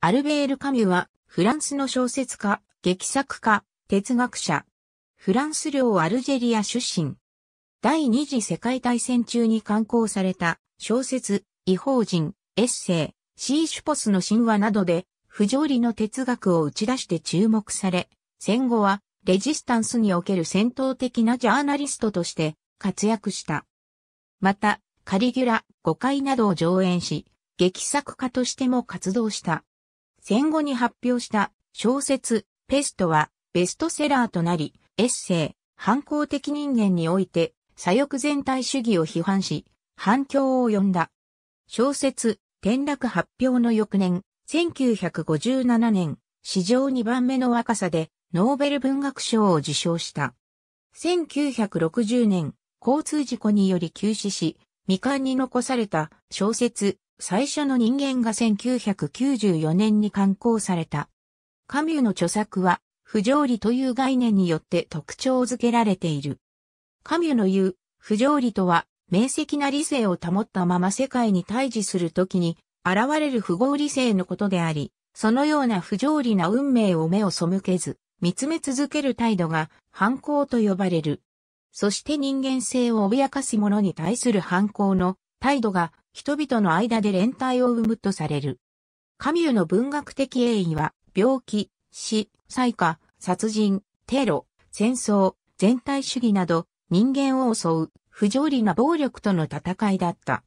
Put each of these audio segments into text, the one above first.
アルベール・カミュは、フランスの小説家、劇作家、哲学者。フランス領アルジェリア出身。第二次世界大戦中に刊行された、小説、異邦人、エッセイ、シーシュポスの神話などで、不条理の哲学を打ち出して注目され、戦後は、レジスタンスにおける戦闘的なジャーナリストとして、活躍した。また、カリギュラ、誤解などを上演し、劇作家としても活動した。戦後に発表した小説、ペストはベストセラーとなり、エッセイ、反抗的人間において、左翼全体主義を批判し、反響を呼んだ。小説、転落発表の翌年、1957年、史上2番目の若さで、ノーベル文学賞を受賞した。1960年、交通事故により急死し、未完に残された小説、最初の人間が1994年に刊行された。カミュの著作は、不条理という概念によって特徴づけられている。カミュの言う、不条理とは、明晰な理性を保ったまま世界に対峙するときに、現れる不合理性のことであり、そのような不条理な運命を目を背けず、見つめ続ける態度が反抗と呼ばれる。そして人間性を脅かす者に対する反抗の態度が人々の間で連帯を生むとされる。カミューの文学的栄意は、病気、死、災禍、殺人、テロ、戦争、全体主義など、人間を襲う、不条理な暴力との戦いだった。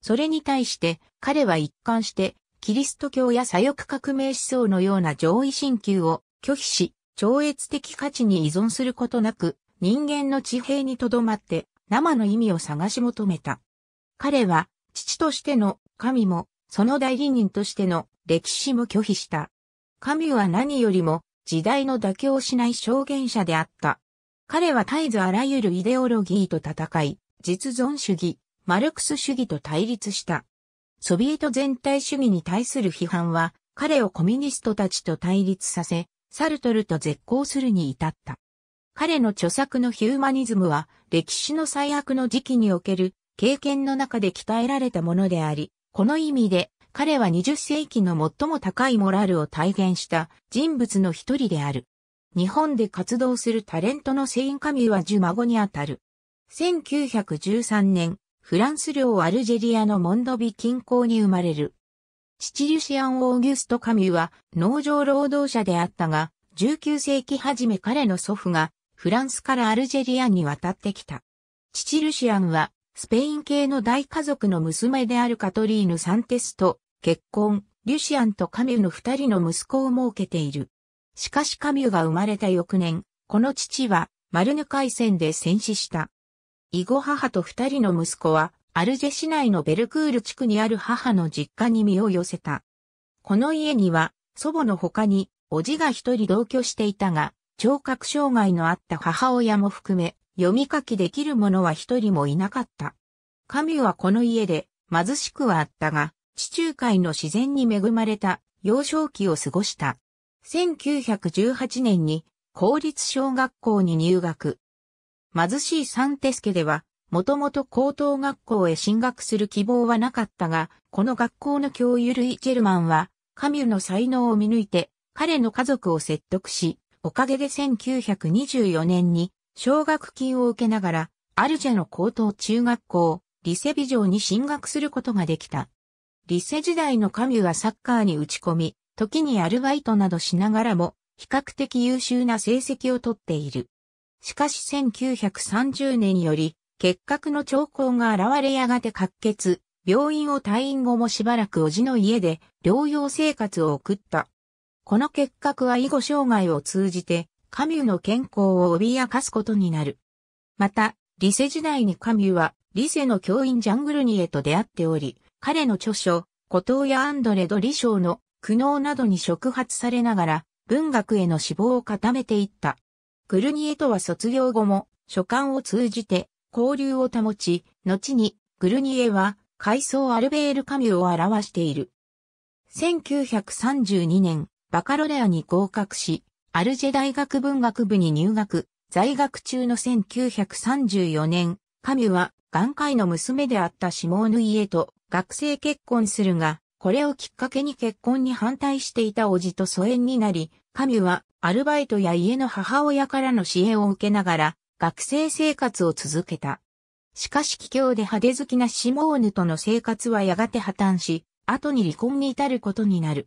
それに対して、彼は一貫して、キリスト教や左翼革命思想のような上位神級を拒否し、超越的価値に依存することなく、人間の地平にとどまって、生の意味を探し求めた。彼は、父としての神も、その代理人としての歴史も拒否した。神は何よりも時代の妥協しない証言者であった。彼は絶えずあらゆるイデオロギーと戦い、実存主義、マルクス主義と対立した。ソビエト全体主義に対する批判は、彼をコミュニストたちと対立させ、サルトルと絶交するに至った。彼の著作のヒューマニズムは、歴史の最悪の時期における経験の中で鍛えられたものであり、この意味で彼は20世紀の最も高いモラルを体現した人物の一人である。日本で活動するタレントのセイン・カミュはジュ孫にあたる。1913年、フランス領アルジェリアのモンドビ近郊に生まれる。チリルシアン・オーギュスト・カミュは農場労働者であったが、19世紀初め彼の祖父がフランスからアルジェリアに渡ってきた。チルシアンはスペイン系の大家族の娘であるカトリーヌ・サンテスと結婚、リュシアンとカミュの二人の息子を設けている。しかしカミュが生まれた翌年、この父はマルヌ海戦で戦死した。以後母と二人の息子は、アルジェ市内のベルクール地区にある母の実家に身を寄せた。この家には、祖母の他に、おじが一人同居していたが、聴覚障害のあった母親も含め、読み書きできる者は一人もいなかった。神はこの家で貧しくはあったが、地中海の自然に恵まれた幼少期を過ごした。1918年に公立小学校に入学。貧しいサンテスケでは、もともと高等学校へ進学する希望はなかったが、この学校の教諭ルイ・ジェルマンは、カミュの才能を見抜いて、彼の家族を説得し、おかげで1924年に奨学金を受けながら、アルジェの高等中学校、リセビジンに進学することができた。リセ時代のカミュはサッカーに打ち込み、時にアルバイトなどしながらも、比較的優秀な成績をとっている。しかし1930年より、結核の兆候が現れやがて滑血、病院を退院後もしばらくおじの家で療養生活を送った。この結核は以後生涯を通じてカミューの健康を脅かすことになる。また、リセ時代にカミューは、リセの教員ジャングルニエと出会っており、彼の著書、古藤やアンドレ・ドリショーの苦悩などに触発されながら、文学への志望を固めていった。グルニエとは卒業後も、書簡を通じて、交流を保ち、後に、グルニエは、階層アルベール・カミューを表している。1932年、バカロレアに合格し、アルジェ大学文学部に入学、在学中の1934年、カミュは眼科医の娘であったシモーヌ・イエと学生結婚するが、これをきっかけに結婚に反対していた叔父と疎遠になり、カミュはアルバイトや家の母親からの支援を受けながら、学生生活を続けた。しかし奇梗で派手好きなシモーヌとの生活はやがて破綻し、後に離婚に至ることになる。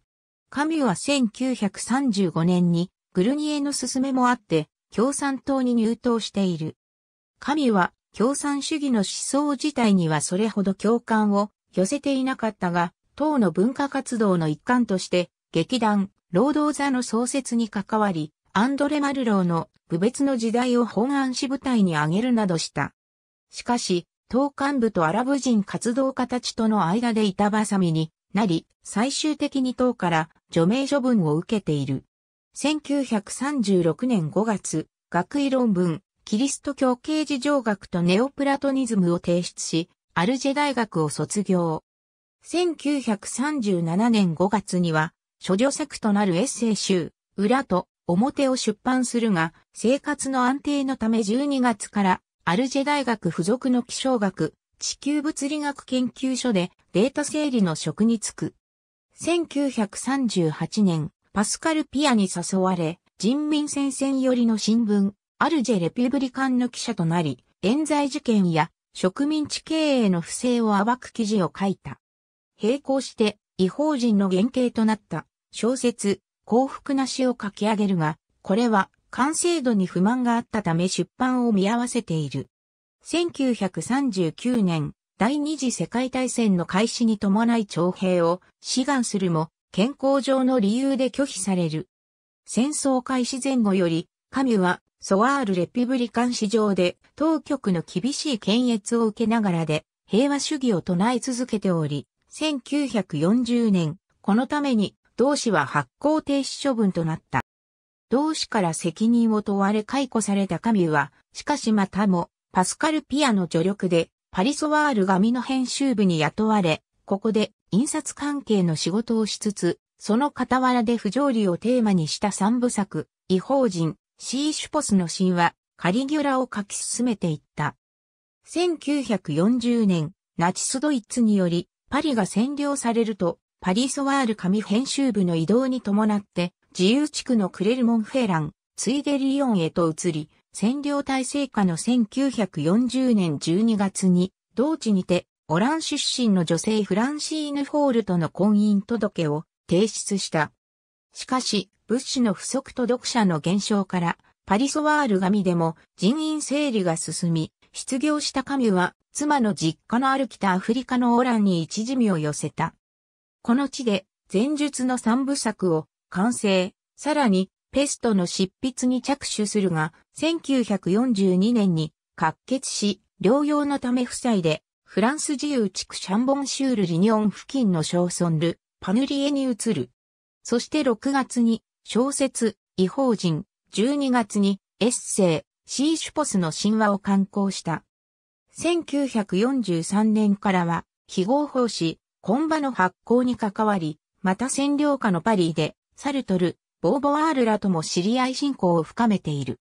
カミュは1935年にグルニエの勧めもあって、共産党に入党している。神は、共産主義の思想自体にはそれほど共感を寄せていなかったが、党の文化活動の一環として、劇団、労働座の創設に関わり、アンドレ・マルローの部別の時代を本案し舞台に挙げるなどした。しかし、党幹部とアラブ人活動家たちとの間で板挟みになり、最終的に党から除名処分を受けている。1936年5月、学位論文、キリスト教系事情学とネオプラトニズムを提出し、アルジェ大学を卒業。1937年5月には、諸女作となるエッセイ集、裏と表を出版するが、生活の安定のため12月から、アルジェ大学附属の気象学、地球物理学研究所でデータ整理の職に就く。1938年、パスカル・ピアに誘われ、人民戦線寄りの新聞、アルジェ・レピュブリカンの記者となり、冤罪事件や植民地経営の不正を暴く記事を書いた。並行して、違法人の原型となった小説、幸福な詩を書き上げるが、これは完成度に不満があったため出版を見合わせている。1939年、第二次世界大戦の開始に伴い徴兵を志願するも、健康上の理由で拒否される。戦争開始前後より、カミュはソワール・レピブリカン市場で当局の厳しい検閲を受けながらで平和主義を唱え続けており、1940年、このために同氏は発行停止処分となった。同氏から責任を問われ解雇されたカミュは、しかしまたもパスカル・ピアの助力でパリソワール紙の編集部に雇われ、ここで印刷関係の仕事をしつつ、その傍らで不条理をテーマにした三部作、異邦人、シーシュポスの神話、カリギュラを書き進めていった。1940年、ナチスドイツにより、パリが占領されると、パリソワール紙編集部の移動に伴って、自由地区のクレルモンフェラン、ついでリヨンへと移り、占領体制下の1940年12月に、同地にて、オラン出身の女性フランシーヌ・フォールとの婚姻届を提出した。しかし、物資の不足と読者の減少から、パリソワール紙でも人員整理が進み、失業した神は、妻の実家のある北アフリカのオランに一時身を寄せた。この地で、前述の三部作を完成、さらに、ペストの執筆に着手するが、1942年に、滑血し、療養のため夫妻でフランス自由地区シャンボンシュールリニオン付近の小村ル、パヌリエに移る。そして6月に小説、異邦人、12月にエッセイ、シーシュポスの神話を刊行した。1943年からは、非合法誌、コンバの発行に関わり、また占領下のパリで、サルトル、ボーボワールらとも知り合い信仰を深めている。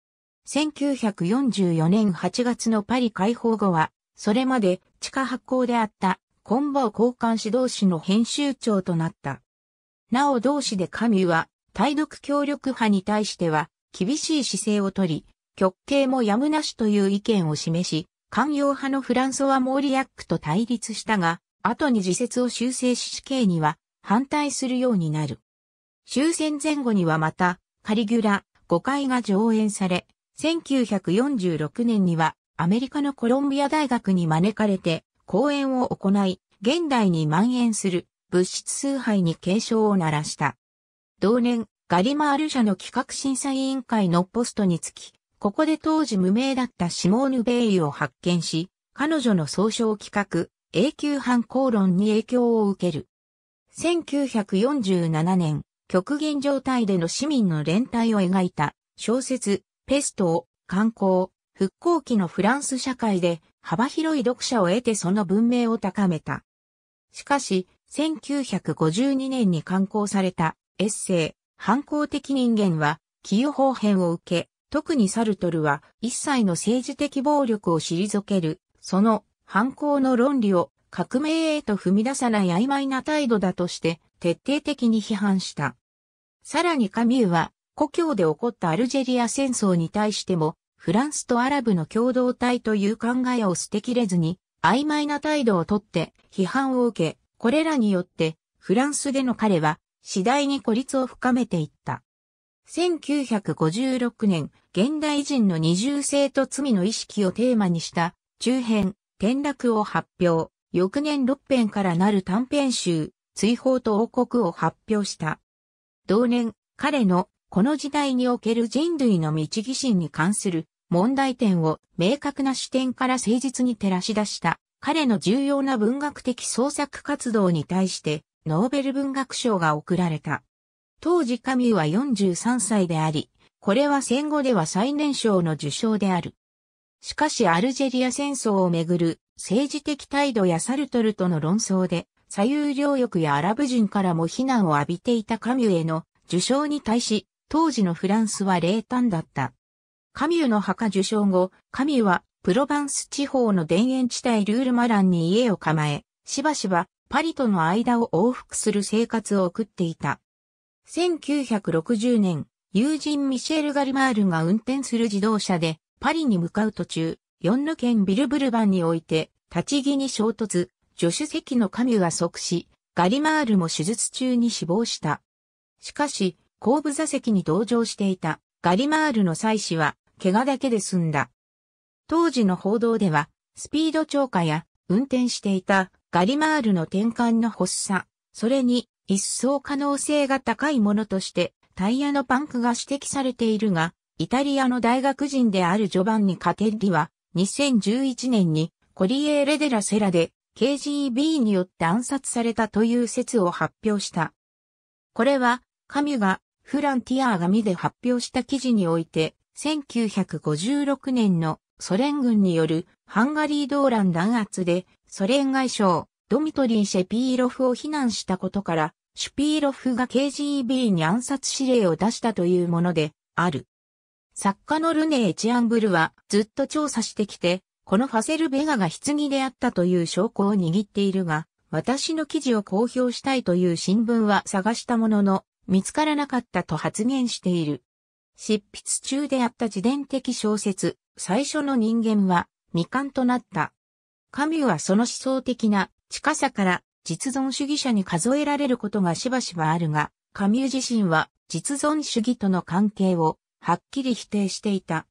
1944年8月のパリ解放後は、それまで地下発行であったコンボを交換し同士の編集長となった。なお同士でカミュは、対独協力派に対しては、厳しい姿勢をとり、極刑もやむなしという意見を示し、官用派のフランソワ・モーリアックと対立したが、後に自説を修正し死刑には反対するようになる。終戦前後にはまた、カリギュラ5回が上演され、1946年にはアメリカのコロンビア大学に招かれて講演を行い、現代に蔓延する物質崇拝に警鐘を鳴らした。同年、ガリマール社の企画審査委員会のポストにつき、ここで当時無名だったシモーヌ・ベイユを発見し、彼女の総称企画、永久反抗論に影響を受ける。1947年、極限状態での市民の連帯を描いた小説、ペストを刊行、復興期のフランス社会で幅広い読者を得てその文明を高めた。しかし、1952年に刊行されたエッセイ、反抗的人間は、寄与法編を受け、特にサルトルは一切の政治的暴力を退ける、その反抗の論理を革命へと踏み出さない曖昧な態度だとして徹底的に批判した。さらにカミューは故郷で起こったアルジェリア戦争に対してもフランスとアラブの共同体という考えを捨てきれずに、曖昧な態度をとって批判を受け、これらによってフランスでの彼は次第に孤立を深めていった。1956年、現代人の二重性と罪の意識をテーマにした中編、転落を発表。翌年6編からなる短編集、追放と王国を発表した。同年、彼のこの時代における人類の道義心に関する問題点を明確な視点から誠実に照らし出した彼の重要な文学的創作活動に対してノーベル文学賞が贈られた。当時カミュは43歳であり、これは戦後では最年少の受賞である。しかしアルジェリア戦争をめぐる政治的態度やサルトルとの論争で左右両翼やアラブ人からも非難を浴びていたカミュへの受賞に対し当時のフランスは冷淡だった。カミューの墓受賞後、カミューはプロバンス地方の田園地帯ルールマランに家を構え、しばしばパリとの間を往復する生活を送っていた。1960年、友人ミシェル・ガリマールが運転する自動車でパリに向かう途中、ヨンヌ県ビルブルバンにおいて立ち木に衝突、助手席のカミュが即死、ガリマールも手術中に死亡した。しかし、後部座席に同乗していたガリマールの妻子は怪我だけで済んだ。当時の報道では、スピード超過や運転していたガリマールの転換の発作、それに一層可能性が高いものとしてタイヤのパンクが指摘されているが、イタリアの大学人であるジョバンニ・カテッリは2011年にコリエーレ・デラ・セラで KGB によって暗殺されたという説を発表した。これはカミュがフランティアーが見で発表した記事において、1956年のソ連軍によるハンガリー動乱弾圧で、ソ連外相、ドミトリー・シェピーロフを非難したことから、シュピーロフが KGB に暗殺指令を出したというもので、ある。作家のルネエチアンブルはずっと調査してきて、このファセルベガが棺であったという証拠を握っているが、私の記事を公表したいという新聞は探したものの、見つからなかったと発言している。執筆中であった自伝的小説、最初の人間は未完となった。カミュはその思想的な近さから実存主義者に数えられることがしばしばあるが、カミュ自身は実存主義との関係をはっきり否定していた。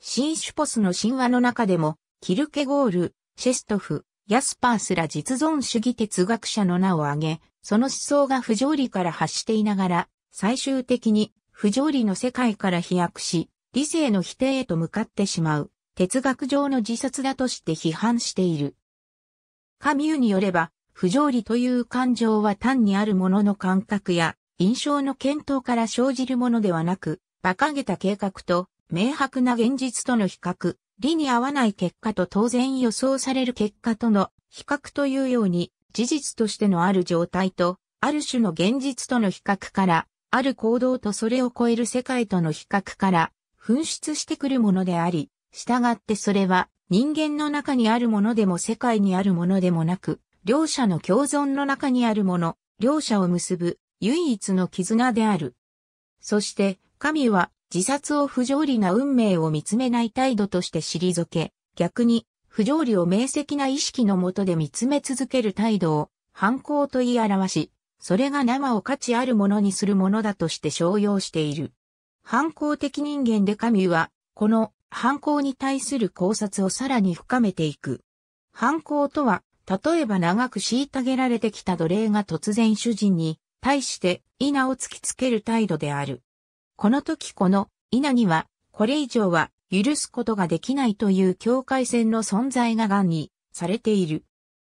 新シュポスの神話の中でも、キルケゴール、シェストフ、ヤスパーすら実存主義哲学者の名を挙げ、その思想が不条理から発していながら、最終的に不条理の世界から飛躍し、理性の否定へと向かってしまう、哲学上の自殺だとして批判している。カミューによれば、不条理という感情は単にあるものの感覚や印象の検討から生じるものではなく、馬鹿げた計画と明白な現実との比較、理に合わない結果と当然予想される結果との比較というように、事実としてのある状態と、ある種の現実との比較から、ある行動とそれを超える世界との比較から、噴出してくるものであり、従ってそれは人間の中にあるものでも世界にあるものでもなく、両者の共存の中にあるもの、両者を結ぶ唯一の絆である。そして、神は自殺を不条理な運命を見つめない態度として退け、逆に不条理を明晰な意識のもとで見つめ続ける態度を、反抗と言い表し、それが生を価値あるものにするものだとして商用している。反抗的人間で神は、この反抗に対する考察をさらに深めていく。反抗とは、例えば長く虐げられてきた奴隷が突然主人に対して稲を突きつける態度である。この時この稲には、これ以上は許すことができないという境界線の存在が癌にされている。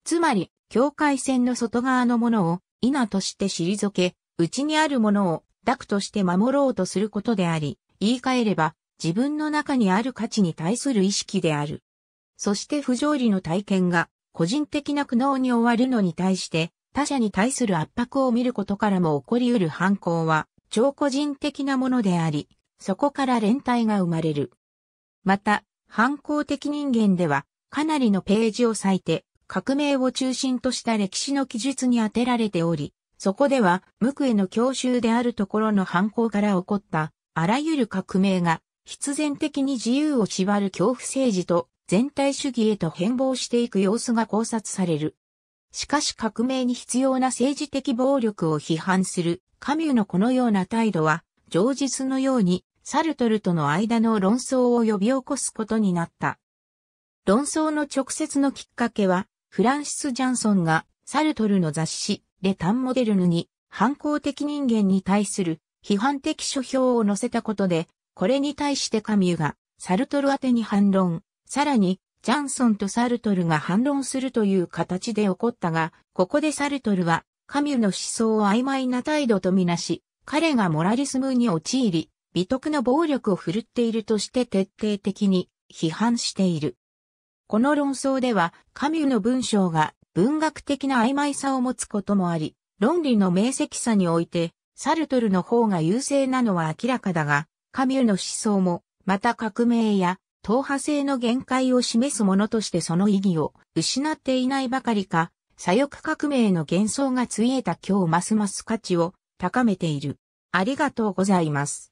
つまり、境界線の外側のものを、否として退け、内にあるものを、濁として守ろうとすることであり、言い換えれば、自分の中にある価値に対する意識である。そして不条理の体験が、個人的な苦悩に終わるのに対して、他者に対する圧迫を見ることからも起こり得る犯行は、超個人的なものであり、そこから連帯が生まれる。また、反抗的人間では、かなりのページを割いて、革命を中心とした歴史の記述に当てられており、そこでは、無垢への教習であるところの反抗から起こった、あらゆる革命が、必然的に自由を縛る恐怖政治と、全体主義へと変貌していく様子が考察される。しかし革命に必要な政治的暴力を批判する、カミューのこのような態度は、上実のようにサルトルとの間の論争を呼び起こすことになった。論争の直接のきっかけは、フランシス・ジャンソンがサルトルの雑誌、レタンモデルヌに反抗的人間に対する批判的書評を載せたことで、これに対してカミュがサルトル宛に反論、さらにジャンソンとサルトルが反論するという形で起こったが、ここでサルトルはカミュの思想を曖昧な態度とみなし、彼がモラリスムに陥り、美徳の暴力を振るっているとして徹底的に批判している。この論争では、カミュの文章が文学的な曖昧さを持つこともあり、論理の明晰さにおいて、サルトルの方が優勢なのは明らかだが、カミュの思想も、また革命や、党派性の限界を示すものとしてその意義を失っていないばかりか、左翼革命の幻想がついえた今日ますます価値を高めている。ありがとうございます。